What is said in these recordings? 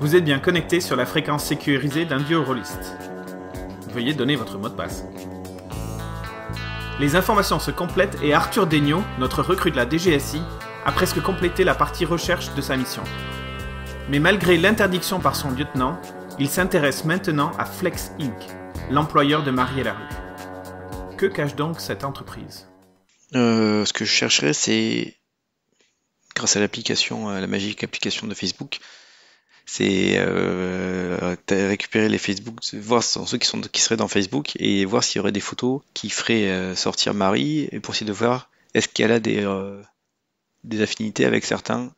Vous êtes bien connecté sur la fréquence sécurisée d'un duo Veuillez donner votre mot de passe. Les informations se complètent et Arthur Degnaud, notre recrue de la DGSI, a presque complété la partie recherche de sa mission. Mais malgré l'interdiction par son lieutenant, il s'intéresse maintenant à Flex Inc., l'employeur de Marie Larue. Que cache donc cette entreprise euh, Ce que je chercherais, c'est, grâce à l'application, la magique application de Facebook, c'est euh, récupérer les Facebook, voir ceux qui, sont, qui seraient dans Facebook et voir s'il y aurait des photos qui feraient euh, sortir Marie et pour essayer de voir est-ce qu'elle a des, euh, des affinités avec certains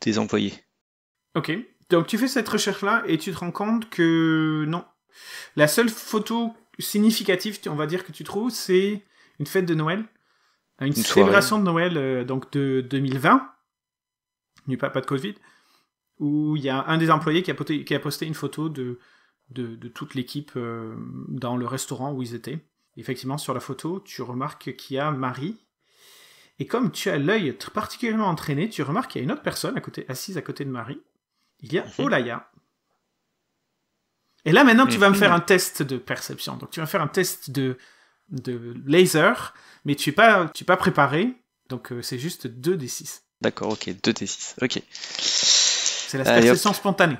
des employés. Ok, donc tu fais cette recherche-là et tu te rends compte que non. La seule photo significative, on va dire, que tu trouves, c'est une fête de Noël. Une, célébration de Noël donc de 2020. pas, pas de Covid où il y a un des employés qui a, posté, une photo de, toute l'équipe euh, dans le restaurant où ils étaient. Effectivement, sur la photo, tu remarques qu'il y a Marie. Et comme tu as l'œil particulièrement entraîné, tu remarques qu'il y a une autre personne assise à côté de Marie. Il y a mhm. Olaya. Et là, maintenant, tu vas me mhm. faire un test de perception. Donc, tu vas me faire un test de, laser, mais tu n'es pas, pas préparé. Donc, euh, c'est juste 2d6. D'accord, ok, 2d6. Ok. C'est la sensation spontanée.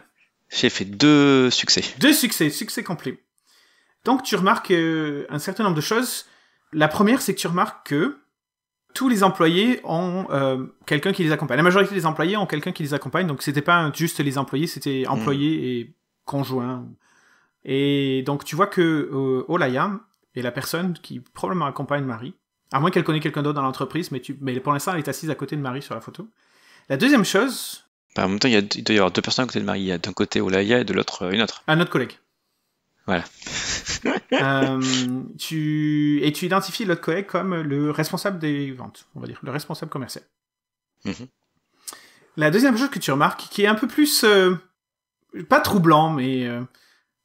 J'ai fait deux succès. Deux succès, succès complet. Donc tu remarques euh, un certain nombre de choses. La première, c'est que tu remarques que tous les employés ont euh, quelqu'un qui les accompagne. La majorité des employés ont quelqu'un qui les accompagne, donc c'était pas juste les employés, c'était hmm. employés et conjoints. Et donc tu vois que euh, Olaya est la personne qui probablement accompagne Marie, à moins qu'elle connaisse quelqu'un d'autre dans l'entreprise, mais, tu... mais pour l'instant elle est assise à côté de Marie sur la photo. La deuxième chose, bah, en même temps, il, doit y avoir deux personnes à côté de Marie. Il y a d'un côté Olaya et de l'autre euh, une autre. Un autre collègue. Voilà. euh, tu... Et tu identifies l'autre collègue comme le responsable des ventes, on va dire, le responsable commercial. Mm-hmm. La deuxième chose que tu remarques, qui est un peu plus. Euh, pas troublant, mais euh,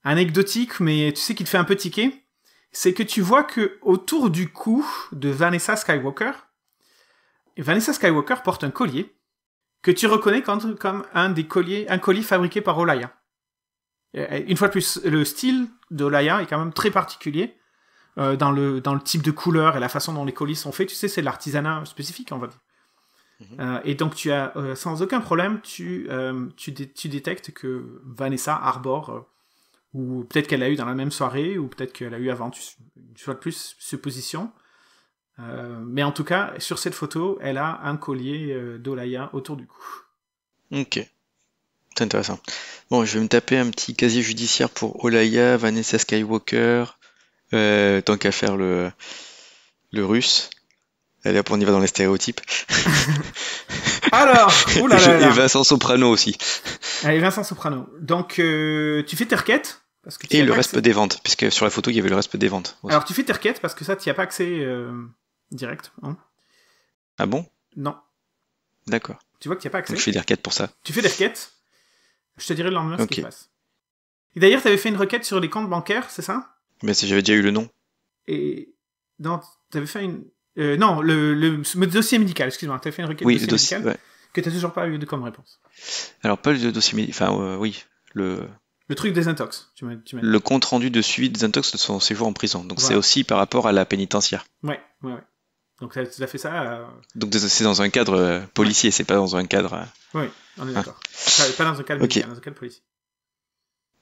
anecdotique, mais tu sais qu'il te fait un peu tiquer, c'est que tu vois que autour du cou de Vanessa Skywalker, Vanessa Skywalker porte un collier que tu reconnais comme, comme un des un collier fabriqué par Olaya. Une fois de plus, le style d'Olaya est quand même très particulier euh, dans, le, dans le type de couleur et la façon dont les colis sont faits. Tu sais, c'est de l'artisanat spécifique, on va dire. Mhm. Euh, et donc, tu as euh, sans aucun problème, tu, tu, détectes que Vanessa arbore, ou peut-être qu'elle a eu dans la même soirée, ou peut-être qu'elle a eu avant, tu, une fois de plus, supposition, euh, mais en tout cas, sur cette photo, elle a un collier euh, d'Olaya autour du cou. Ok. C'est intéressant. Bon, je vais me taper un petit casier judiciaire pour Olaya, Vanessa Skywalker, euh, tant qu'à faire le, le russe. Allez hop, on y va dans les stéréotypes. Alors, oulala. Et Vincent Soprano aussi. Allez, Vincent Soprano. Donc, euh, tu fais tes requêtes parce que Et le reste peut des ventes, puisque sur la photo, il y avait le reste des ventes. Alors, tu fais tes requêtes parce que ça, tu n'y as pas accès direct. Hein. Ah bon Non. D'accord. Tu vois que tu n'as a pas accès. Donc je fais des requêtes pour ça. Tu fais des requêtes. Je te dirai le lendemain ce qui passe. Et d'ailleurs, tu avais fait une requête sur les comptes bancaires, c'est ça Mais ben, si j'avais déjà eu le nom. Et. Non, tu avais fait une. Euh, non, le, dossier médical, excuse-moi. Tu avais fait une requête sur le dossier médical que tu n'as toujours pas eu de comme réponse. Alors, pas le dossier médical. Enfin, euh, oui. Le. Le truc des intox. Tu tu le compte rendu de suivi des intox de son séjour en prison. Donc, c'est aussi par rapport à la pénitentiaire. Ouais, ouais, ouais. Donc tu fait ça. Euh... Donc c'est dans un cadre euh, policier, c'est pas dans un cadre. Euh... Oui, on est ah. d'accord. Pas dans un cadre okay. dans un cadre policier.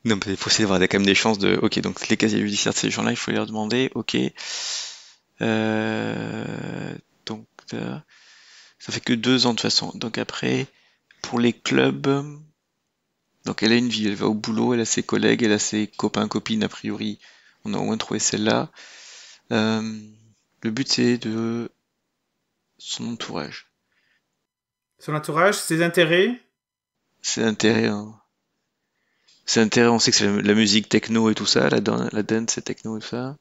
Non, mais il faut essayer d'avoir quand même des chances de. Ok, donc les casiers judiciaires de ces gens-là, il faut leur demander. Ok. Euh, donc euh, ça fait que deux ans de toute façon. Donc après, pour les clubs. Donc elle a une vie, elle va au boulot, elle a ses collègues, elle a ses copains, copines a priori. On a au moins trouvé celle-là. Euh... Le but, c'est de son entourage. Son entourage, ses intérêts Ses intérêts, hein. Ses intérêts, on sait que c'est la musique techno et tout ça, la, danse la dance, techno et tout ça.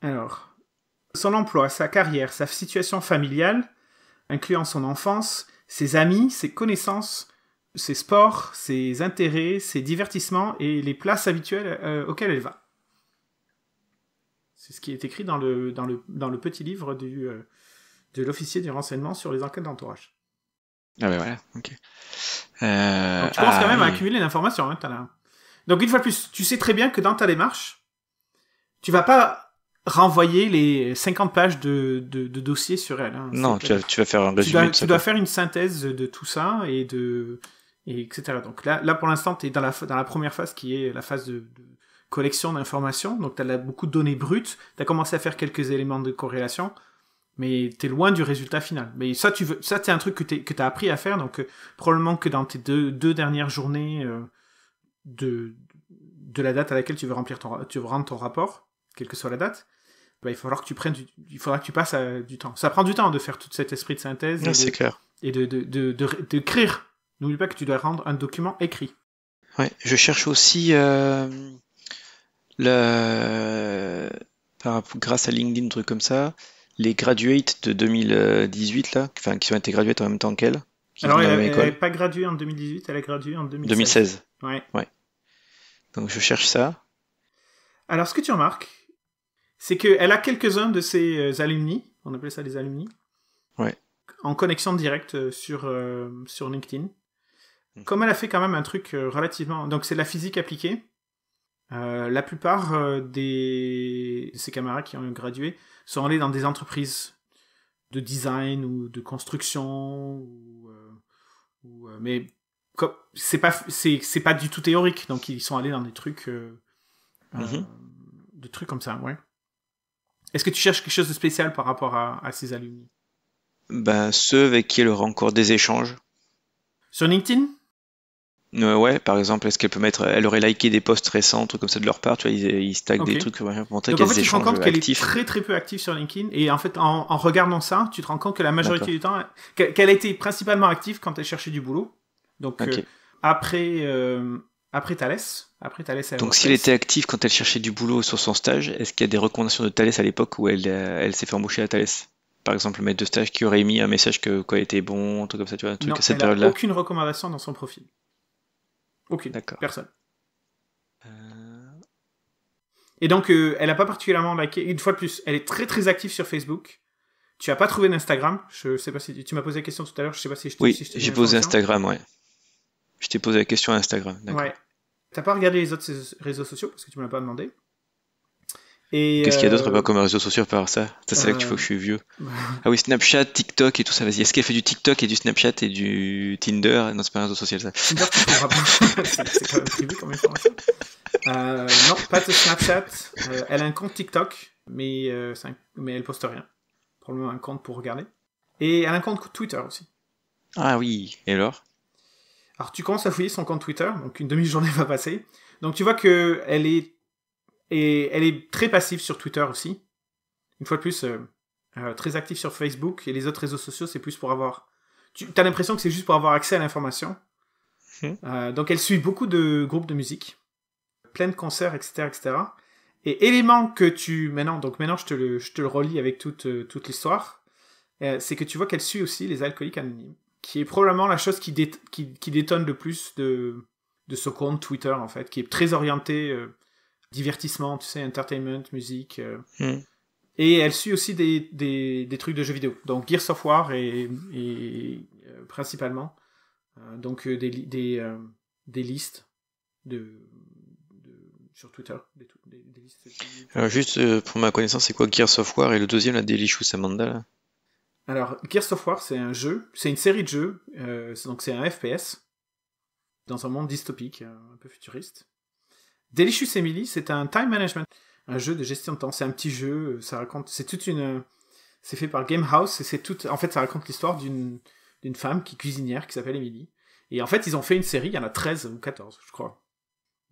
Alors, son emploi, sa carrière, sa situation familiale, incluant son enfance, ses amis, ses connaissances, ses sports, ses intérêts, ses divertissements et les places habituelles euh, auxquelles elle va. C'est ce qui est écrit dans le, dans le, dans le petit livre du, euh, de l'officier du renseignement sur les enquêtes d'entourage. Ah ben voilà, ok. Euh, tu commences quand même à ah, accumuler l'information. Hein, Donc une fois de plus, tu sais très bien que dans ta démarche, tu vas pas renvoyer les 50 pages de, de, dossiers sur elle. Hein. Non, tu, vas, faire un résumé. Tu dois, faire une synthèse de tout ça et de et etc. Donc là, là pour l'instant, tu es dans la, dans la première phase qui est la phase de collection d'informations, donc tu as beaucoup de données brutes, tu as commencé à faire quelques éléments de corrélation, mais tu es loin du résultat final. Mais ça, tu veux, ça c'est un truc que tu as appris à faire, donc euh, probablement que dans tes deux, deux dernières journées euh, de, de la date à laquelle tu veux, remplir ton, tu veux rendre ton rapport, quelle que soit la date, bah, il, faudra que tu prennes il faudra que tu passes du temps. Ça prend du temps de faire tout cet esprit de synthèse. Et de, de, de, N'oublie pas que tu dois rendre un document écrit. Ouais, je cherche aussi euh, grâce à LinkedIn, un truc comme ça, les graduates de 2018, là, enfin, qui ont été graduates en même temps qu'elle. Alors, elle pas gradué en 2018, elle a gradué en 2016. Ouais. Donc, je cherche ça. Alors, ce que tu remarques, c'est qu'elle a quelques-uns de ses euh, alumni, on appelle ça les alumni, ouais. en connexion directe euh, sur, euh, sur LinkedIn. Mm. Comme elle a fait quand même un truc relativement... Donc, c'est la physique appliquée. Euh, la plupart euh, des... de ses camarades qui ont gradué sont allés dans des entreprises de design ou de construction, euh, mais c'est pas c'est pas du tout théorique, donc ils sont allés dans des trucs mhm. de trucs comme ça, ouais. Est-ce que tu cherches quelque chose de spécial par rapport à, ces alumni Ben ceux avec qui il aura encore des échanges. Sur LinkedIn euh, ouais, par exemple, est-ce qu'elle peut mettre, elle aurait liké des posts récents, trucs comme ça de leur part, tu vois, ils, ils stackent des trucs pour montrer en fait, tu te rends compte qu'elle est très très peu active sur LinkedIn, et en fait, en, regardant ça, tu te rends compte que la majorité du temps, qu'elle était principalement active quand elle cherchait du boulot. Donc euh, après, euh, après après Donc si elle était active quand elle cherchait du boulot sur son stage, est-ce qu'il y a des recommandations de Thales à l'époque où elle, s'est fait embaucher à Thalès par exemple le maître de stage qui aurait mis un message que quoi était bon, un truc comme ça, tu vois, un truc à cette période-là. Aucune recommandation dans son profil. Aucune. Personne. Euh. Et donc, euh, elle n'a pas particulièrement liké. Une fois de plus, elle est très très active sur Facebook. Tu as pas trouvé d'Instagram. Je sais pas si tu m'as posé la question tout à l'heure. Je sais pas si je t'ai. Oui, j'ai posé Instagram, ouais. Je t'ai posé la question à Instagram. Ouais. T'as pas regardé les autres réseaux sociaux parce que tu me l'as pas demandé. Qu'est-ce qu'il y a d'autre euh, comme réseaux sociaux par ça Ça, c'est là que tu euh, vois que je suis vieux. ah oui, Snapchat, TikTok et tout ça. Vas-y, est-ce qu'elle fait du TikTok et du Snapchat et du Tinder Non, c'est pas un réseau social ça. Tinder, c'est quand même privé comme information. Euh, non, pas de Snapchat. Euh, elle a un compte TikTok, mais, mais elle poste rien. Probablement un compte pour regarder. Et elle a un compte Twitter aussi. Ah oui, et alors Alors tu commences à fouiller son compte Twitter, donc une demi-journée va passer. Donc tu vois qu'elle est et elle est très passive sur Twitter aussi. Une fois de plus, euh, euh, très active sur Facebook et les autres réseaux sociaux, c'est plus pour avoir. Tu as l'impression que c'est juste pour avoir accès à l'information. Hmm. Euh, donc elle suit beaucoup de groupes de musique, plein de concerts, etc., etc. Et élément que tu maintenant, donc maintenant je te le, je te le relis avec toute euh, toute l'histoire, c'est que tu vois qu'elle suit aussi les alcooliques anonymes, qui est probablement la chose qui, qui, qui, détonne le plus de de ce compte Twitter en fait, qui est très orienté divertissement, tu sais, entertainment, musique. Euh. Hmm. Et elle suit aussi des, des, trucs de jeux vidéo. Donc Gears of War et, principalement. donc des, des, des listes de, sur Twitter. Des, listes. Alors juste euh, pour ma connaissance, c'est quoi Gears of War et le deuxième, la Delicious Amanda Alors Gears of War, c'est un jeu, c'est une série de jeux, euh, donc c'est un FPS dans un monde dystopique, un peu futuriste. Delicious Emily, c'est un time management, un jeu de gestion de temps. C'est un petit jeu, ça raconte, c'est toute une, c'est fait par Gamehouse et c'est tout. En fait, ça raconte l'histoire d'une d'une femme qui est cuisinière qui s'appelle Emily. Et en fait, ils ont fait une série, il y en a 13 ou 14, je crois.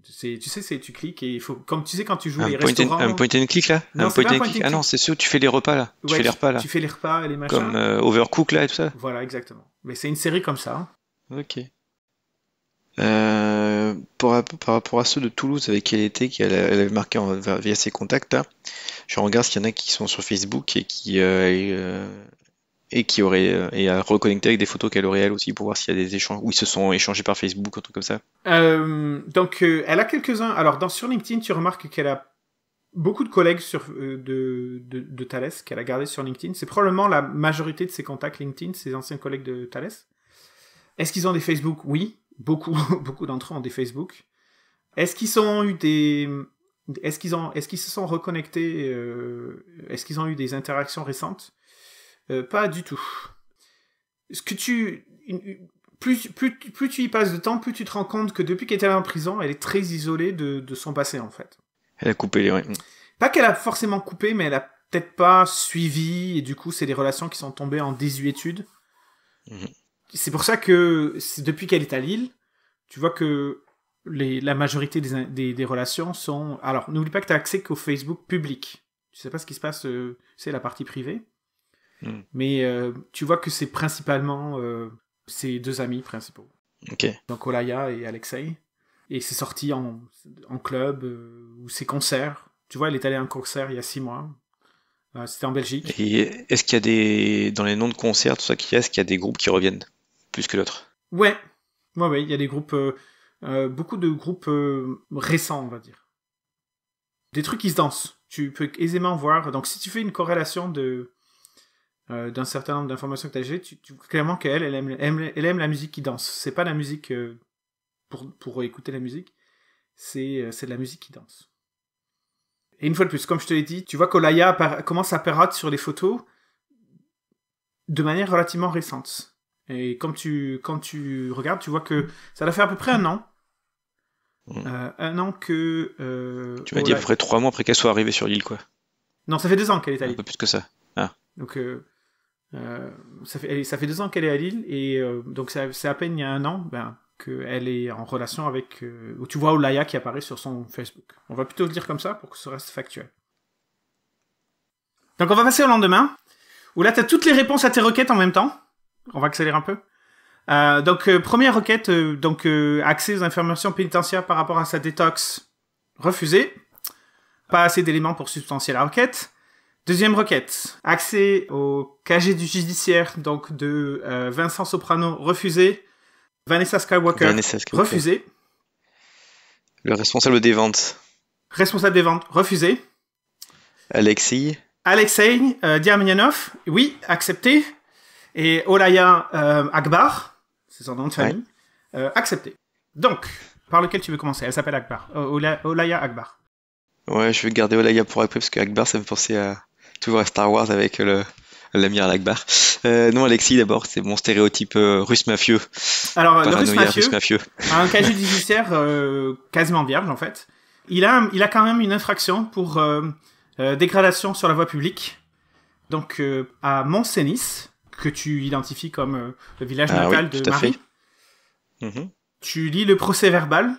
C'est, tu sais, c'est, tu cliques et il faut, comme tu sais, quand tu joues un les point restaurants. un point and click là un point and click. Ah non, c'est sûr, tu fais les repas là. tu fais les repas là. Tu fais les repas et les Comme euh, Overcook là et tout ça. Voilà, exactement. Mais c'est une série comme ça. Hein. Ok. Euh euh, par, rapport à ceux de Toulouse avec qui elle était, qui elle avait marqué via ses contacts, je regarde s'il y en a qui sont sur Facebook et qui, euh, euh, et, qui auraient et à reconnecter avec des photos qu'elle aurait elle aussi pour voir s'il y a des échanges, où ils se sont échangés par Facebook, un truc comme ça. donc, elle a quelques-uns. Alors, dans, sur LinkedIn, tu remarques qu'elle a beaucoup de collègues sur, de, de, Thales qu'elle a gardé sur LinkedIn. C'est probablement la majorité de ses contacts LinkedIn, ses anciens collègues de Thales. Est-ce qu'ils ont des Facebook Oui beaucoup, beaucoup d'entre eux ont des Facebook. Est-ce qu'ils ont eu des. Est-ce qu'ils ont, est-ce qu'ils se sont reconnectés euh, Est-ce qu'ils ont eu des interactions récentes euh, Pas du tout. Ce que tu, plus, plus, plus, tu y passes de temps, plus tu te rends compte que depuis qu'elle était en prison, elle est très isolée de, son passé en fait. Elle a coupé les. Pas qu'elle a forcément coupé, mais elle a peut-être pas suivi et du coup c'est des relations qui sont tombées en désuétude. Mmh c'est pour ça que depuis qu'elle est à Lille, tu vois que la majorité des, des, relations sont. Alors, n'oublie pas que tu as accès qu'au Facebook public. Tu sais pas ce qui se passe, euh, tu c'est la partie privée. Hmm. Mais euh, tu vois que c'est principalement euh, ses deux amis principaux. Ok. Donc Olaya et Alexei. Et c'est sorti en, en club ou ses concerts. Tu vois, elle est allée à un concert il y a six mois. C'était en Belgique. Et est-ce qu'il y a des. Dans les noms de concerts, tout ça qu'il y a, est-ce qu'il y a des groupes qui reviennent plus que l'autre. Ouais, ouais, Il y a des groupes, euh, euh, beaucoup de groupes euh, récents, on va dire. Des trucs qui se dansent. Tu peux aisément voir. Donc, si tu fais une corrélation de d'un certain nombre d'informations que tu as gérées, tu, clairement qu'elle, elle aime, elle aime la musique qui danse. C'est pas la musique pour, écouter la musique, c'est de la musique qui danse. Et une fois de plus, comme je te l'ai dit, tu vois qu'Olaya commence à apparaître sur les photos de manière relativement récente. Et comme tu, quand tu regardes, tu vois que ça l'a fait à peu près un an. Mm. Euh, un an que. Euh, tu m'as dit à peu près trois mois après qu'elle soit arrivée sur l'île, quoi. Non, ça fait deux ans qu'elle est à l'île. Un peu plus que ça. Ah. Donc, euh, ça, fait, ça fait deux ans qu'elle est à l'île, et donc c'est à peine il y a un an ben, qu'elle est en relation avec. où tu vois Olaya qui apparaît sur son Facebook. On va plutôt le dire comme ça pour que ce reste factuel. Donc, on va passer au lendemain, où là, tu as toutes les réponses à tes requêtes en même temps on va accélérer un peu. Euh, donc euh, première requête, euh, donc accès aux informations pénitentiaires par rapport à sa détox refusé. Pas assez d'éléments pour substancier la requête. Deuxième requête, accès au KG du judiciaire donc de Vincent Soprano refusé. Vanessa Skywalker, refusé. Le responsable des ventes. Responsable des ventes refusé. Alexei. Alexei Diamyanov, oui, accepté. Et Olaya euh, Akbar, c'est son nom de famille, euh, accepté. Donc, par lequel tu veux commencer Elle s'appelle Akbar. Euh, Olaya Akbar. Ouais, je vais garder Olaya pour après parce que Akbar, ça me pensait à toujours à Star Wars avec le l'amiral Akbar. Euh, non, Alexis, d'abord, c'est mon stéréotype russe mafieux. Alors, le russe mafieux, un casier judiciaire euh, quasiment vierge, en fait. Il a, il a quand même une infraction pour dégradation sur la voie publique. Donc, à mont que tu identifies comme euh, le village local ah natal de Marie. Mhm. Tu lis le procès verbal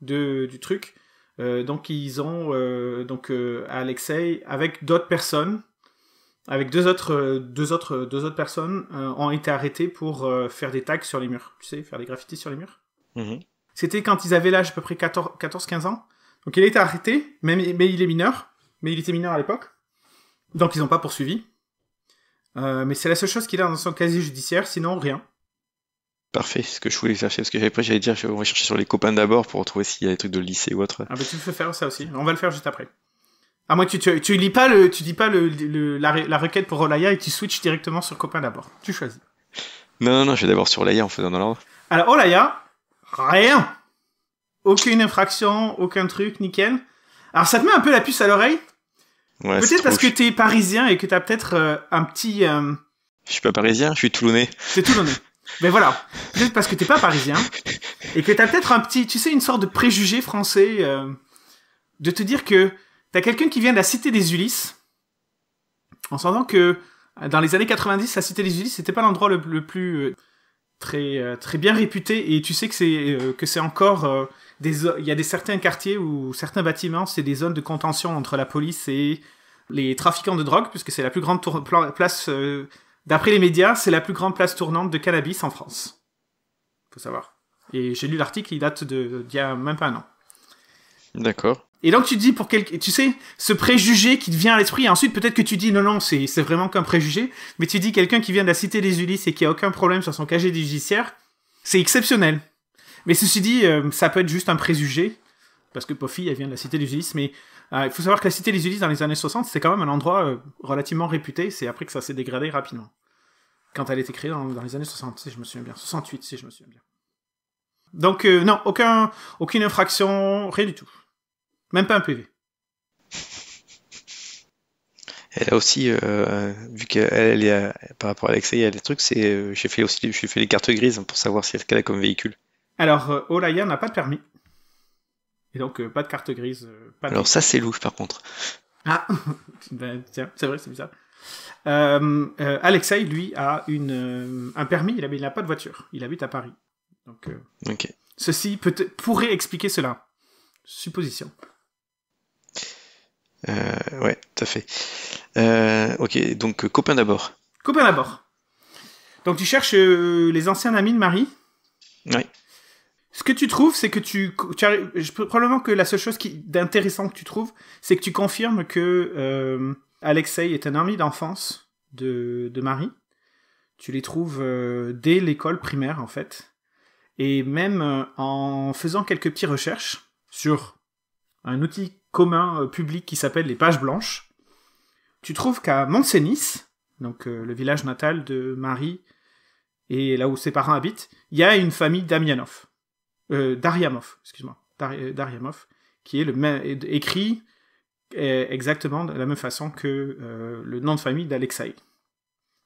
de, du truc. Euh, donc ils ont euh, donc Alexei avec d'autres personnes, avec deux autres deux autres deux autres personnes ont été arrêtés pour faire des tags sur les murs, tu sais, faire des graffitis sur les murs. Mhm. C'était quand ils avaient l'âge à peu près 14-15 ans. Donc il a été arrêté, mais, mais il est mineur, mais il était mineur à l'époque. Donc ils n'ont pas poursuivi. Euh, mais c'est la seule chose qu'il a dans son casier judiciaire, sinon rien. Parfait, ce que je voulais chercher, parce que après j'allais dire, je vais chercher sur les copains d'abord pour retrouver s'il y a des trucs de lycée ou autre. Ah bah tu peux faire ça aussi, on va le faire juste après. Ah moi tu, tu, lis pas le, tu dis pas le, la, requête pour Olaya et tu switches directement sur copains d'abord. Tu choisis. Non non non, je vais d'abord sur Olaya en faisant dans l'ordre. Alors Olaya, rien, aucune infraction, aucun truc, nickel. Alors ça te met un peu la puce à l'oreille peut-être parce que tu es parisien et que t'as peut-être euh, un petit. Euh, je suis pas parisien, je suis toulonnais. C'est toulonnais. Mais voilà, peut-être parce que t'es pas parisien et que t'as peut-être un petit, tu sais, une sorte de préjugé français euh, de te dire que t'as quelqu'un qui vient de la cité des Ulysses, en sentant que dans les années 90, la cité des Ulysses c'était pas l'endroit le, plus très très bien réputé et tu sais que c'est que c'est encore il y a des certains quartiers ou certains bâtiments, c'est des zones de contention entre la police et les trafiquants de drogue, puisque c'est la plus grande place, euh, d'après les médias, c'est la plus grande place tournante de cannabis en France. Faut savoir. Et j'ai lu l'article, il date d'il y a même pas un an. D'accord. Et donc tu dis pour tu sais, ce préjugé qui te vient à l'esprit. Et ensuite, peut-être que tu dis non, non, c'est vraiment qu'un préjugé. Mais tu dis quelqu'un qui vient de la cité des Ulysses et qui a aucun problème sur son cagé judiciaire, c'est exceptionnel. Mais ceci dit, euh, ça peut être juste un préjugé, parce que Poffy, elle vient de la cité des Ulysses, mais euh, il faut savoir que la cité des Ulysses, dans les années 60, c'est quand même un endroit euh, relativement réputé, c'est après que ça s'est dégradé rapidement. Quand elle a été créée dans, les années 60, si je me souviens bien. 68, si je me souviens bien. Donc non, aucun, aucune infraction, rien du tout. Même pas un PV. Elle a aussi, vu qu'elle est, par rapport à l'accès, il y a des trucs, j'ai fait aussi, j'ai fait les cartes grises pour savoir si elle a comme véhicule. Alors, euh, Olaya n'a pas de permis. Et donc, euh, pas de carte grise. Euh, Alors, ça, c'est louche, par contre. Ah, ben, tiens, c'est vrai, c'est bizarre. Alexei, lui, a une, un permis, il n'a pas de voiture. Il habite à Paris. Donc, Ceci peut pourrait expliquer cela. Supposition. ouais, tout à fait. ok, donc copain d'abord. Copain d'abord. Donc tu cherches les anciens amis de Marie Oui. Ce que tu trouves, c'est que tu, probablement que la seule chose d'intéressant que tu trouves, c'est que tu confirmes que euh, Alexei est un ami d'enfance de, Marie. Tu les trouves euh, dès l'école primaire en fait, et même euh, en faisant quelques petites recherches sur un outil commun public qui s'appelle les pages blanches. Tu trouves qu'à Montsenis, donc le village natal de Marie et là où ses parents habitent, il y a une famille Damianov euh, Daryamov, excuse-moi, euh, qui est euh, écrit euh, exactement de la même façon que le nom de famille d'Alexei.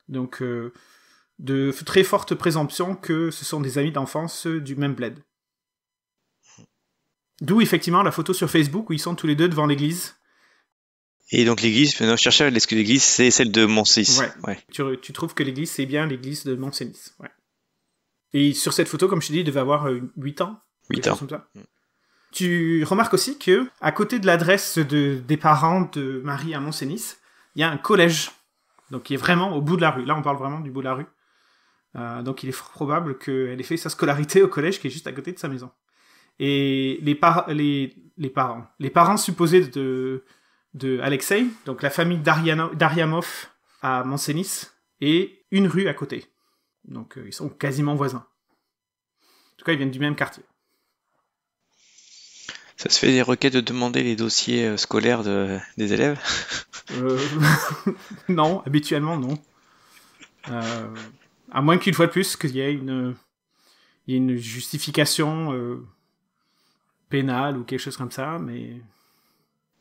Donc, de très fortes présomptions que ce sont des amis d'enfance du même bled. D'où effectivement la photo sur Facebook où ils sont tous les deux devant l'église. Et donc l'église, maintenant je cherchais, est-ce que l'église c'est celle de Montsénis ouais. Tu, trouves que l'église c'est bien l'église de Montsénis. Ouais. Et sur cette photo, comme je te dis, il devait avoir 8 euh, ans. 8 ans. Mm. Tu remarques aussi que, à côté de l'adresse de, des parents de Marie à Montsénis, il y a un collège. Donc, qui est vraiment au bout de la rue. Là, on parle vraiment du bout de la rue. Euh, donc, il est probable qu'elle ait fait sa scolarité au collège qui est juste à côté de sa maison. Et les, parents, les, parents, les parents supposés de, de Alexei, donc la famille Daryamov à Montsénis, et une rue à côté. Donc euh, ils sont quasiment voisins. En tout cas, ils viennent du même quartier. Ça se fait des requêtes de demander les dossiers euh, scolaires des élèves euh, Non, habituellement non. à moins qu'une fois de plus, qu'il y ait une, une justification pénale ou quelque chose comme ça, mais...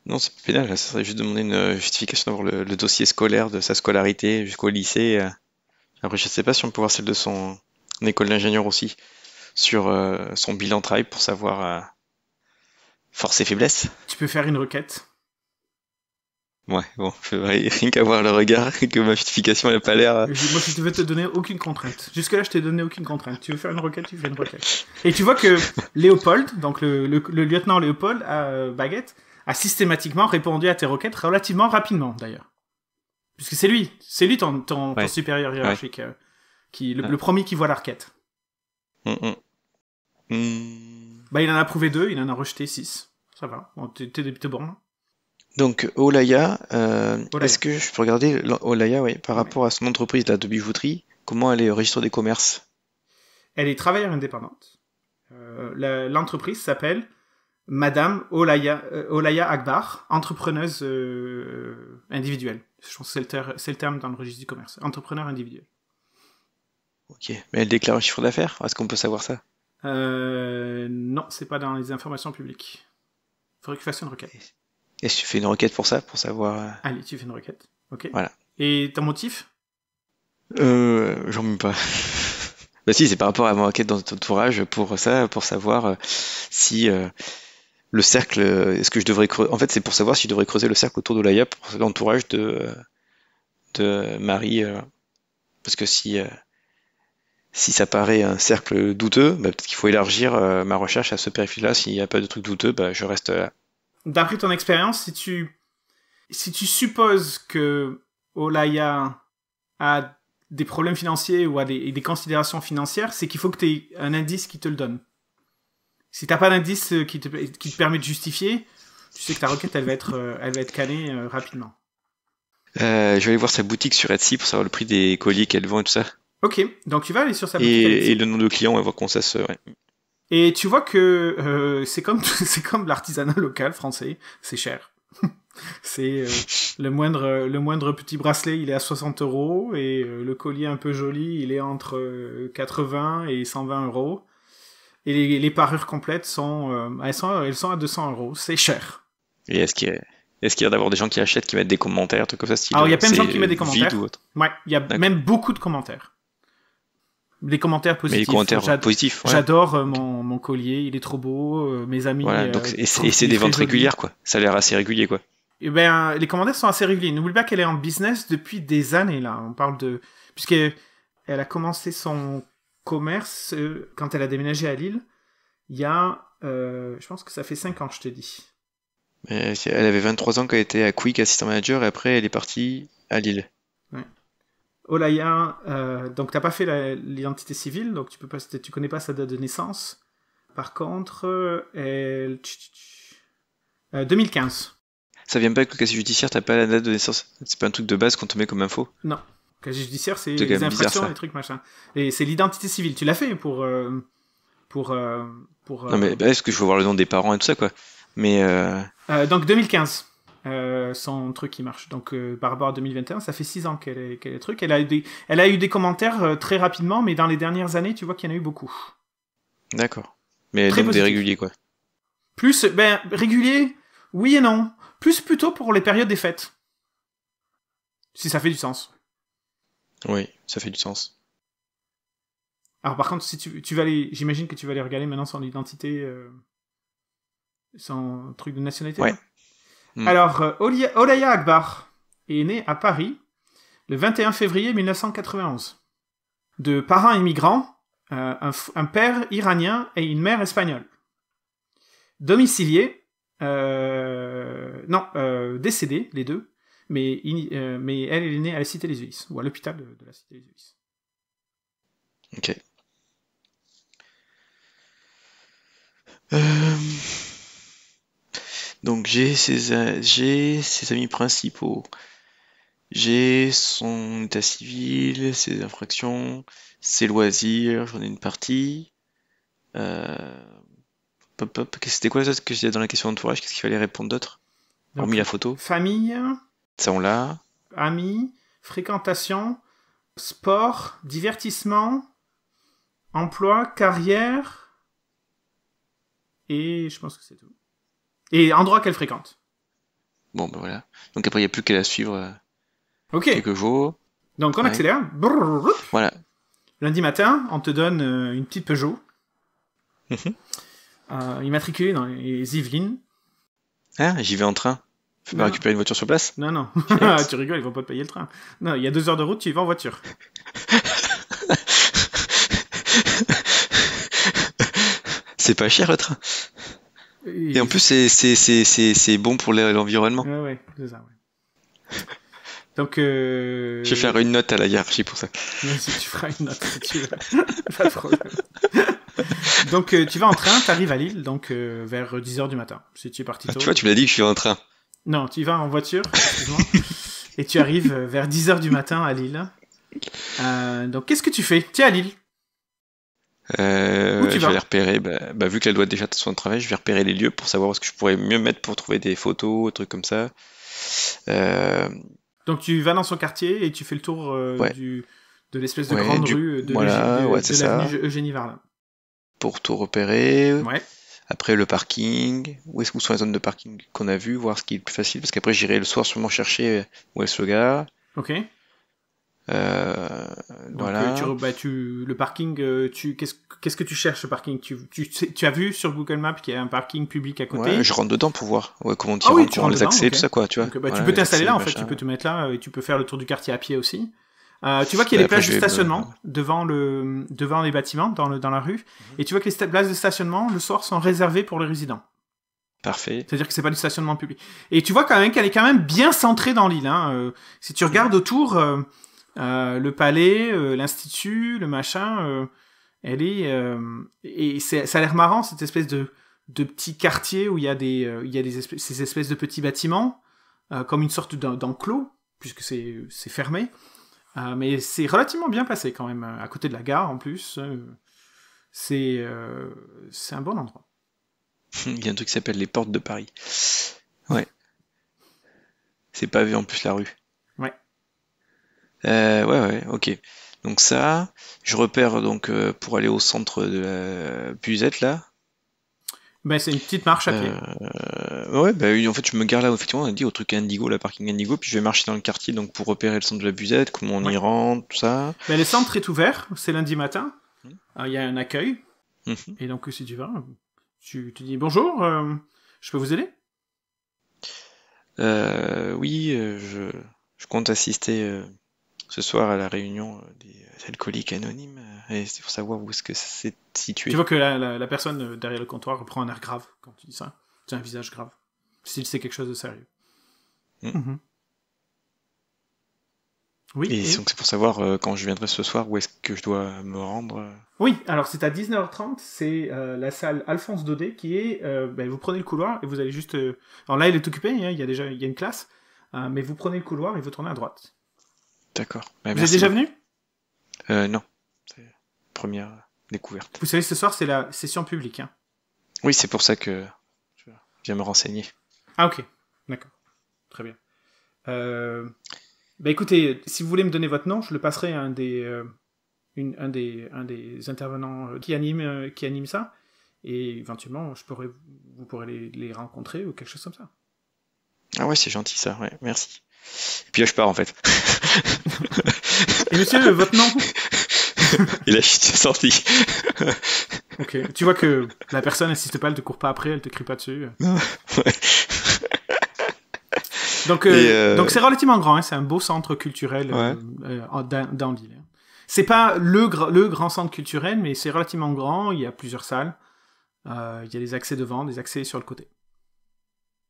Non, c'est pas pénal, ça serait juste demander une justification pour le, dossier scolaire de sa scolarité jusqu'au lycée. Après, je sais pas si on peut voir celle de son école d'ingénieur aussi, sur euh, son bilan de travail pour savoir euh, force et faiblesse. Tu peux faire une requête. Ouais, bon, je rien qu'à le regard que ma justification n'a pas l'air. Euh. Moi, je ne vais te donner aucune contrainte. Jusque-là, je t'ai donné aucune contrainte. Tu veux faire une requête, tu fais une requête. Et tu vois que Léopold, donc le, le lieutenant Léopold à euh, Baguette, a systématiquement répondu à tes requêtes relativement rapidement, d'ailleurs. Puisque c'est lui, c'est lui ton, supérieur hiérarchique, euh, qui, le, premier qui voit la requête. Mm, mm. mm. bah, il en a approuvé deux, il en a rejeté six. Ça va, bon, t'es bon. Hein. Donc, euh, Olaya, est-ce que je peux regarder Olaya, par rapport à son entreprise de bijouterie, comment elle est au registre des commerces Elle est travailleur indépendante. Euh, l'entreprise s'appelle Madame Olaya, euh, Olaya Akbar, entrepreneuse euh, individuelle. Je pense que c'est le, terme dans le registre du commerce. Entrepreneur individuel. Ok, mais elle déclare un chiffre d'affaires Est-ce qu'on peut savoir ça euh, Non, c'est pas dans les informations publiques. Il faudrait que tu fasses une requête. Est-ce que tu fais une requête pour ça, pour savoir. Euh, Allez, tu fais une requête. Ok. Voilà. Et ton motif Euh, j'en mets pas. bah si, c'est par rapport à ma requête dans ton entourage pour ça, pour savoir si le cercle, euh, est-ce que je devrais creuser En fait, c'est pour savoir si je devrais creuser le cercle autour de pour l'entourage de, de Marie. Euh, parce que si, euh, si ça paraît un cercle douteux, bah, peut-être qu'il faut élargir ma recherche à ce périphérique là S'il n'y a pas de truc douteux, bah, je reste là. D'après ton expérience, si tu, si tu supposes que Olaya a des problèmes financiers ou a des, des considérations financières, c'est qu'il faut que tu aies un indice qui te le donne. Si t'as pas d'indice euh, qui te, qui te permet de justifier, tu sais que ta requête, elle va être, euh, elle va être calée euh, rapidement. je vais aller voir sa boutique sur Etsy pour savoir le prix des colliers qu'elle vend et tout ça. Ok, donc tu vas aller sur sa boutique. Et, le nom de client, on va voir qu'on ça Et tu vois que c'est comme c'est comme l'artisanat local français, c'est cher. c'est le moindre le moindre petit bracelet, il est à 60 euros et le collier un peu joli, il est entre 80 et 120 euros. Et les, parures complètes sont, euh, elles sont, elles sont à 200 euros. C'est cher. Et est-ce qu'il y a, est-ce qu'il y a d'avoir des gens qui achètent, qui mettent des commentaires, trucs comme ça style, Alors il y a plein de euh, gens qui mettent des commentaires. Ouais, il y a même beaucoup de commentaires. Des commentaires positifs. les commentaires positifs. J'adore euh, mon, mon, collier, il est trop beau, mes amis. donc, et c'est, des ventes régulières quoi. Ça a l'air assez régulier quoi. et eh ben, les commentaires sont assez réguliers. N'oublie pas qu'elle est en business depuis des années là. On parle de puisque elle a commencé son commerce, euh, quand elle a déménagé à Lille, il y a, euh, je pense que ça fait 5 ans, je te dis. elle avait 23 ans quand elle était à Quick Assistant Manager et après elle est partie à Lille. Ouais. Olaya, euh, donc t'as pas fait l'identité civile, donc tu peux pas, tu connais pas sa date de naissance. Par contre, elle... 2015. Ça vient pas avec le casier judiciaire, t'as pas la date de naissance. C'est pas un truc de base qu'on te met comme info. Non judiciaire, c'est les infractions, les trucs, machin. Et c'est l'identité civile. Tu l'as fait pour. Euh, pour, euh, pour euh, Non, mais bah, est-ce que je veux voir le nom des parents et tout ça, quoi Mais. donc 2015. son truc qui marche. Donc par rapport à 2021, ça fait 6 ans qu'elle est, qu'elle est truc. Elle a eu des, elle a eu des commentaires très rapidement, mais dans les dernières années, tu vois qu'il y en a eu beaucoup. D'accord. Mais très donc des réguliers, quoi. Plus, ben, régulier, oui et non. Plus plutôt pour les périodes des fêtes. Si ça fait du sens. Oui, ça fait du sens. Alors par contre, si tu, vas aller, j'imagine que tu vas aller regarder maintenant son identité, sans euh, son truc de nationalité. Ouais. Hmm. Hmm. Alors, euh, Olaya Akbar est né à Paris le 21 février 1991. De parents immigrants, euh, un, un, père iranien et une mère espagnole. Domicilié, non, décédé, les deux, mais, euh, mais elle, est née à la Cité des Ulysses, ou à l'hôpital de, la Cité des Ulysses. Ok. Euh, donc j'ai ses, amis principaux, j'ai son état civil, ses infractions, ses loisirs, j'en ai une partie. Euh, c'était quoi ça que j'ai dans la question d'entourage Qu'est-ce qu'il fallait répondre d'autre Hormis la photo. Famille, sont là Amis, fréquentation, sport, divertissement, emploi, carrière. Et je pense que c'est tout. Et endroit qu'elle fréquente. Bon, ben voilà. Donc après, il n'y a plus qu'à la suivre euh, Ok. quelques jours. Donc on accélère. voilà. Lundi matin, on te donne euh, une petite Peugeot. Mhm. euh, immatriculée dans les Yvelines. Ah, j'y vais en train. Tu récupérer une voiture sur place Non, non. Ah, tu rigoles, ils vont pas te payer le train. Non, il y a deux heures de route, tu y vas en voiture. c'est pas cher le train. Et, en plus, c'est bon pour l'environnement. Ouais, ouais, c'est ça, ouais. Donc, euh, Je vais faire une note à la hiérarchie pour ça. Mais si tu feras une note, tu donc, euh, tu vas en train, Tu arrives à Lille, donc euh, vers 10h du matin. Si tu es parti ah, tu vois, tu me l'as dit que je suis en train. Non, tu vas en voiture, et tu arrives euh, vers 10h du matin à Lille. Euh, donc, qu'est-ce que tu fais Tu es à Lille euh, je vais repérer, bah, bah, vu qu'elle doit déjà être son travail, je vais repérer les lieux pour savoir ce que je pourrais mieux mettre pour trouver des photos, des trucs comme ça. Euh, donc tu vas dans son quartier et tu fais le tour de l'espèce de grande rue de, l'avenue Eugénie Varlin. Pour tout repérer. Ouais. Après le parking, où est-ce que sont les zones de parking qu'on a vues, voir ce qui est le plus facile, parce qu'après j'irai le soir sûrement chercher où est ce gars. Ok. Euh, Donc, euh, bah, tu, le parking, euh, tu, qu'est-ce, que tu cherches le parking tu, tu, as vu sur Google Maps qu'il y a un parking public à côté Je rentre dedans pour voir comment ah tu rentres, les accès, tout ça quoi. Tu, vois. Bah, tu peux t'installer là en fait, tu peux te mettre là et tu peux faire le tour du quartier à pied aussi. Euh, tu vois qu'il y a des bah, places de stationnement devant, le, devant les bâtiments, dans, le, dans la rue. Et tu vois que les places de stationnement, le soir, sont réservées pour les résidents. Parfait. C'est-à-dire que c'est pas du stationnement public. Et tu vois quand même qu'elle est quand même bien centrée dans l'île. Hein. Euh, si tu regardes autour, euh, euh le palais, l'institut, le machin, elle est. et ça a l'air marrant cette espèce de de petit quartier où il y a des il y a des espèces, ces espèces de petits bâtiments comme une sorte d'enclos puisque c'est c'est fermé euh, mais c'est relativement bien placé quand même, euh, à côté de la gare en plus. Euh, c'est un bon endroit. Il y a un truc qui s'appelle les portes de Paris. Ouais. C'est pas vu en plus la rue. Ouais. ouais, ouais, ok. Donc ça, je repère donc pour aller au centre de la là, ben, c'est une petite marche à pied. Euh, ouais, ben, en fait, je me gare là, effectivement, on a dit au truc Indigo, la parking Indigo, puis je vais marcher dans le quartier donc pour repérer le centre de la busette, comment on y rentre, tout ça. Ben, le centre est ouvert, c'est lundi matin. Mmh. Euh, il y a un accueil. Mmh. Et donc, si tu vas, tu, te dis bonjour, euh, je peux vous aider euh, Oui, je, je, compte assister ce soir à la réunion euh, des euh, alcooliques anonymes, euh, et c'est pour savoir où est-ce que c'est situé. Tu vois que la, personne derrière le comptoir prend un air grave quand tu dis ça. C'est un visage grave. S'il sait quelque chose de sérieux. Mm. Mhm. Oui. Et, donc c'est pour savoir quand je viendrai ce soir où est-ce que je dois me rendre. Oui, alors c'est à 19h30, c'est la salle Alphonse Daudet qui est. Ben, vous prenez le couloir et vous allez juste. Alors là, il est occupé, hein, il y a déjà il y a une classe, mais vous prenez le couloir et vous tournez à droite. D'accord. Bah, vous êtes déjà venu euh, Non. Première découverte. Vous savez, ce soir, c'est la session publique. Hein. oui, c'est pour ça que je viens me renseigner. Ah, ok. D'accord. Très bien. Euh... Bah écoutez, si vous voulez me donner votre nom, je le passerai à un des, intervenants qui anime, ça, et éventuellement, vous pourrez les, rencontrer ou quelque chose comme ça. Ah ouais, c'est gentil ça, merci. Et puis je pars en fait. Et monsieur, votre nom il a juste sorti ok. Tu vois que la personne n'insiste pas, elle te court pas après, elle te crie pas dessus. Donc, euh, euh, donc c'est relativement grand, hein. c'est un beau centre culturel euh, dans, l'île. Hein. C'est pas le, le grand centre culturel, mais c'est relativement grand, il y a plusieurs salles, il y a des accès devant, des accès sur le côté.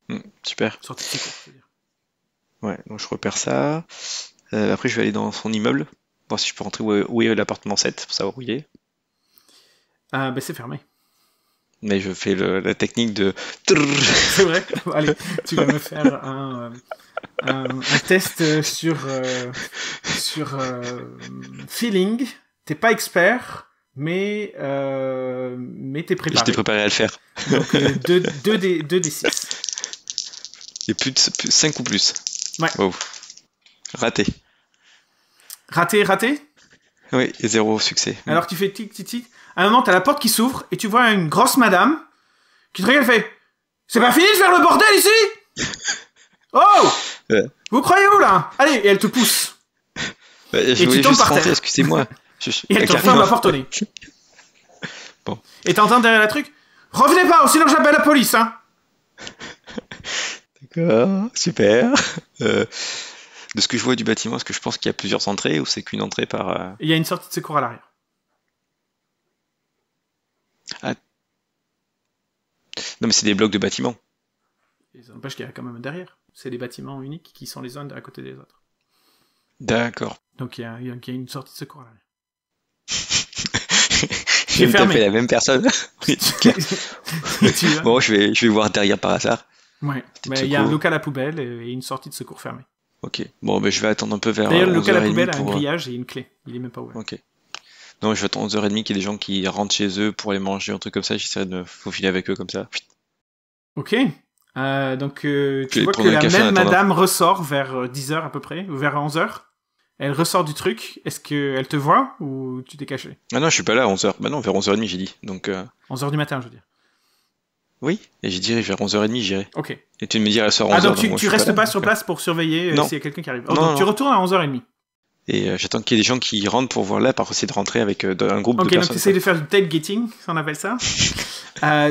Hmm, super. Sur Ouais, donc je repère ça. Euh, après, je vais aller dans son immeuble, voir si je peux rentrer où est, l'appartement 7 pour savoir où il est. Ah, ben c'est fermé. Mais je fais la technique de. C'est vrai Allez, tu vas me faire un, euh, test euh, sur, sur feeling. T'es pas expert, mais, mais t'es préparé. J'étais préparé à le faire. Donc 2 des 6. Et plus de 5 ou plus. Ouais. Raté. Raté, raté Oui, zéro succès. Alors tu fais tic, tic, tic. À un moment, t'as la porte qui s'ouvre et tu vois une grosse madame qui te regarde et fait C'est pas fini de faire le bordel ici Oh Vous croyez où là Allez, et elle te pousse. Bah, et tu tombes par Excusez-moi. Et elle te ferme la porte Bon. Et t'entends derrière la truc Revenez pas, sinon j'appelle la police, hein super. Ah. Euh, de ce que je vois du bâtiment, est-ce que je pense qu'il y a plusieurs entrées ou c'est qu'une entrée par. Euh, il y a une sortie de secours à l'arrière. Ah. Non, mais c'est des blocs de bâtiments. ça n'empêche qu'il y a quand même derrière. C'est des bâtiments uniques qui sont les uns à côté des autres. D'accord. Donc il y, a, une sortie de secours à l'arrière. J'ai taper la même personne. bon, je vais, je vais voir derrière par hasard. Ouais, mais il y a un local à poubelle et une sortie de secours fermée. Ok, bon, mais ben, je vais attendre un peu vers. D'ailleurs, le local à poubelle a un euh, grillage et une clé. Il est même pas ouvert. Ok. Non, je vais attendre 11h30 qu'il y ait des gens qui rentrent chez eux pour aller manger, un truc comme ça. J'essaierai de me faufiler avec eux comme ça. Ok. Euh, donc, euh, tu vois que la même madame ressort vers 10h à peu près, ou vers 11h. Elle ressort du truc. Est-ce qu'elle te voit ou tu t'es caché Ah non, je suis pas là à 11h. Bah non, vers 11h30, j'ai dit. Donc, 11h du matin, je veux dire. Oui, et j'ai dirais vers 11h30, j'irai. Ok. Et tu me dis à 11h. Ah, donc, tu, restes pas, sur place pour surveiller euh, s'il y a quelqu'un qui arrive. Oh, tu retournes à 11h30. Et euh, j'attends qu'il y ait des gens qui rentrent pour voir là, par essayer de rentrer avec euh, un groupe de personnes. Ok, donc tu essayes de faire du tailgating, on appelle ça.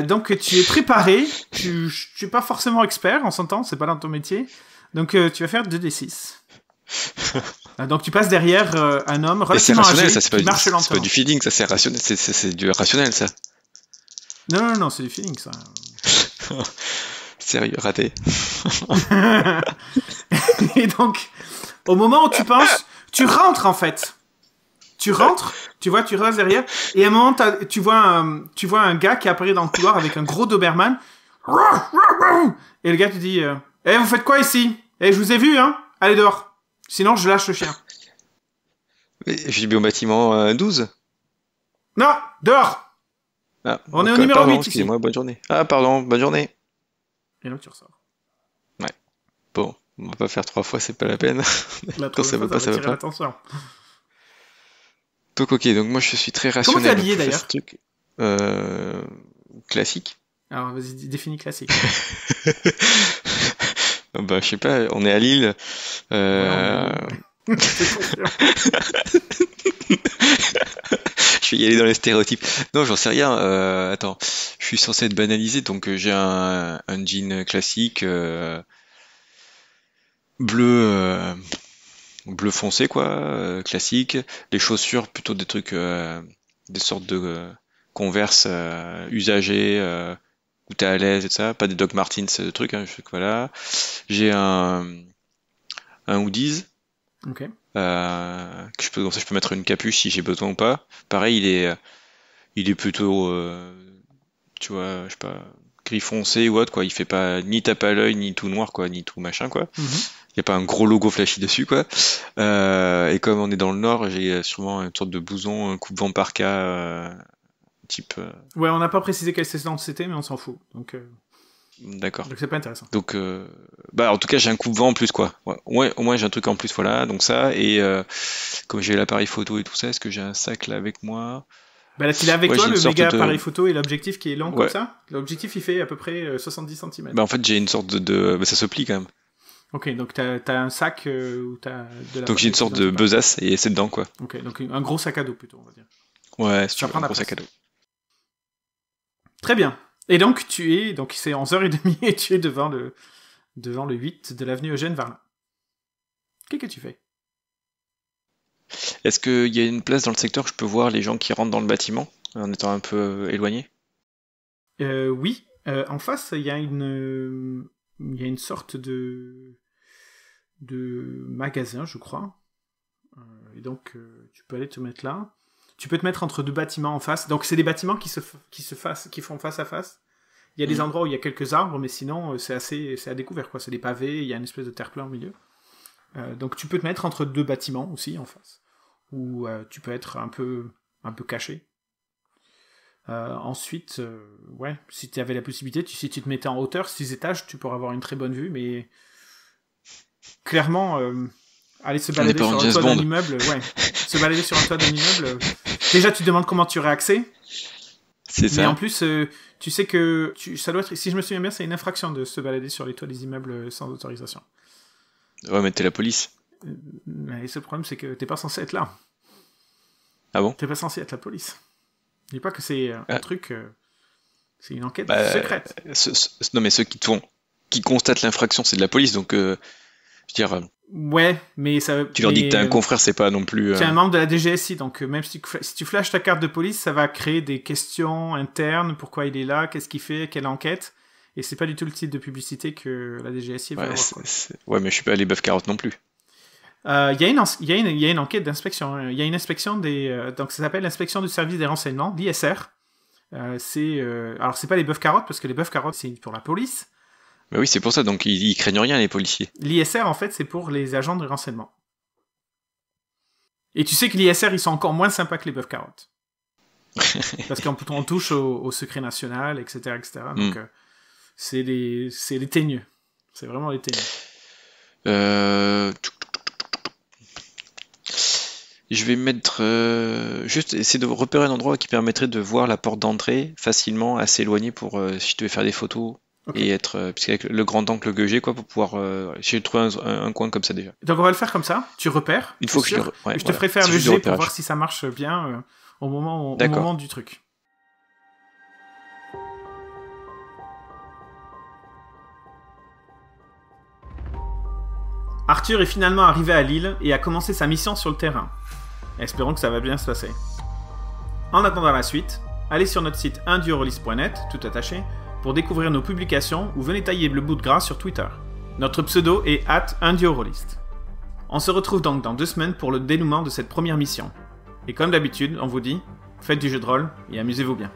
donc tu es préparé, tu, tu es pas forcément expert, on s'entend, c'est pas dans ton métier. Donc tu vas faire 2d6. Donc tu passes derrière un homme relativement âgé ça, C'est pas du feeling, ça c'est rationnel, c'est du rationnel ça. Non, non, non, c'est du feeling, ça. Sérieux, raté. et donc, au moment où tu penses, tu rentres en fait. Tu rentres, tu vois, tu restes derrière, et à un moment, tu vois un, euh, tu vois un gars qui apparaît dans le couloir avec un gros Doberman. Et le gars, te dit euh, Eh, vous faites quoi ici Eh, je vous ai vu, hein Allez dehors. Sinon, je lâche le chien. J'ai au bâtiment 12. Euh, non, dehors ah, on est au euh, numéro 8 ici. moi bonne journée. Ah, pardon, bonne journée. Et là, tu ressors. Ouais. Bon, on va pas faire trois fois, c'est pas la peine. La Quand ça va pas, ça va pas. Donc, ok, donc moi je suis très rationnel. Comment t'es habillé d'ailleurs truc euh, Classique. Alors, vas-y, définis classique. Ah, bah, je sais pas, on est à Lille. Euh... je vais y aller dans les stéréotypes. Non, j'en sais rien. Euh, attends, je suis censé être banalisé, donc euh, j'ai un, jean classique euh, bleu. bleu foncé quoi classique les chaussures plutôt des trucs des sortes de converses usagées où t'es à l'aise et tout ça pas des Doc Martens ce truc hein, voilà j'ai un un hoodies Okay. Euh, que je peux, je peux mettre une capuche si j'ai besoin ou pas. Pareil, il est, euh, il est plutôt, euh, tu vois, je sais pas, gris foncé ou autre, quoi. Il fait pas ni tape à l'œil, ni tout noir, quoi, ni tout machin, quoi. Mhm. Il n'y a pas un gros logo flashy dessus, quoi. et comme on est dans le nord, j'ai sûrement une sorte de bouson, un coupe-vent par cas, type. Ouais, on n'a pas précisé quelle saison c'était, mais on s'en fout. Donc. D'accord. Donc c'est pas intéressant. Donc, euh, bah en tout cas j'ai un coupe-vent en plus quoi. Ouais, au moins, j'ai un truc en plus voilà. Donc ça et euh, comme j'ai l'appareil photo et tout ça, est-ce que j'ai un sac là avec moi Bah là tu avec toi le méga appareil photo et l'objectif qui est lent comme ça. L'objectif il fait à peu près 70 euh, cm. Bah en fait j'ai une sorte de, bah, ça se plie quand même. Ok, donc t'as as un sac t'as de la. Donc j'ai une sorte de besace et c'est dedans quoi. Ok, donc un gros sac à dos plutôt on va dire. Ouais, si un gros sac à dos. Très bien. Et donc, tu es, donc c'est 11h30 et tu es devant le, devant le 8 de l'avenue Eugène Varlin. Qu'est-ce que tu fais Est-ce qu'il y a une place dans le secteur où je peux voir les gens qui rentrent dans le bâtiment en étant un peu euh, éloigné euh, Oui, euh, en face, il y, a une, a une sorte de, de magasin, je crois. et donc, tu peux aller te mettre là tu peux te mettre entre deux bâtiments en face. Donc c'est des bâtiments qui se, qui se font face à face. Il y a des mm. endroits où il y a quelques arbres, mais sinon euh, c'est assez c'est à découvert quoi. C'est des pavés, il y a une espèce de terre-plein au milieu. Euh, donc tu peux te mettre entre deux bâtiments aussi en face, Ou euh, tu peux être un peu un peu caché. ensuite, ouais, si tu avais la possibilité, si tu te mettais en hauteur, six étages, tu pourrais avoir une très bonne vue, mais clairement Aller se balader sur un toit d'un immeuble, ouais. se balader sur un toit d'un immeuble. Déjà, tu demandes comment tu aurais accès. C'est ça. Mais en plus, euh, tu sais que tu, ça doit être, si je me souviens bien, c'est une infraction de se balader sur les toits des immeubles sans autorisation. Ouais, mais t'es la police. Euh, mais ce problème, c'est que t'es pas censé être là. Ah bon T'es pas censé être la police. Dis pas que c'est un ah. truc. Euh, c'est une enquête bah, secrète. non, mais ceux qui, qui constatent l'infraction, c'est de la police, donc. Ouais, mais Tu leur dis que t'es un confrère, c'est pas non plus. Tu es un euh, membre de la DGSI, donc euh, même si tu, flashes ta carte de police, ça va créer des questions internes. Pourquoi il est là Qu'est-ce qu'il fait Quelle enquête Et c'est pas du tout le type de publicité que la DGSI va ouais, avoir. Ouais, mais je suis pas allé bœuf carottes non plus. Il y, a une enquête d'inspection. Euh, il y a une inspection des. donc ça s'appelle l'inspection du service des renseignements, l'ISR. Euh, c'est alors c'est pas les bœufs carottes parce que les bœufs carottes c'est pour la police. Mais oui, c'est pour ça, donc ils, craignent rien, les policiers. L'ISR, en fait, c'est pour les agents de renseignement. Et tu sais que l'ISR, ils sont encore moins sympas que les bœufs carottes. Parce qu'on touche au, secret national, etc. Donc, hmm. euh, c'est les, teigneux. C'est vraiment les teigneux. Euh, je vais mettre. Euh, juste essayer de repérer un endroit qui permettrait de voir la porte d'entrée facilement, assez éloignée pour si je devais faire des photos et être, euh, puisqu'avec le grand-oncle que j'ai, quoi, pour pouvoir. Euh, j'ai trouvé un, coin comme ça déjà. Donc on va le faire comme ça, tu repères. Il faut que je, te ferai faire le pour voir si ça marche bien euh, au, moment, du truc. Arthur est finalement arrivé à Lille et a commencé sa mission sur le terrain. Espérons que ça va bien se passer. En attendant la suite, allez sur notre site indiorelease.net tout attaché, pour découvrir nos publications ou venez tailler le bout de gras sur Twitter. Notre pseudo est at indiorolist. On se retrouve donc dans deux semaines pour le dénouement de cette première mission. Et comme d'habitude, on vous dit, faites du jeu de rôle et amusez-vous bien.